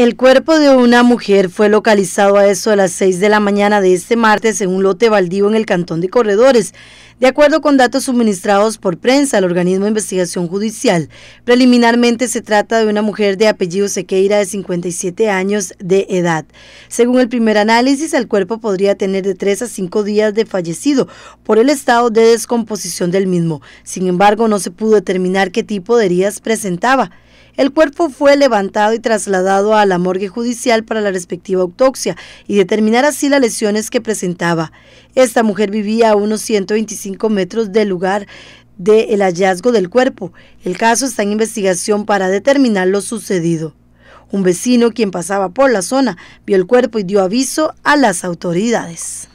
El cuerpo de una mujer fue localizado a eso de las 6 de la mañana de este martes en un lote baldío en el Cantón de Corredores. De acuerdo con datos suministrados por prensa al organismo de investigación judicial, preliminarmente se trata de una mujer de apellido Sequeira de 57 años de edad. Según el primer análisis, el cuerpo podría tener de 3 a 5 días de fallecido por el estado de descomposición del mismo. Sin embargo, no se pudo determinar qué tipo de heridas presentaba. El cuerpo fue levantado y trasladado a la morgue judicial para la respectiva autopsia y determinar así las lesiones que presentaba. Esta mujer vivía a unos 125 metros del lugar del hallazgo del cuerpo. El caso está en investigación para determinar lo sucedido. Un vecino, quien pasaba por la zona, vio el cuerpo y dio aviso a las autoridades.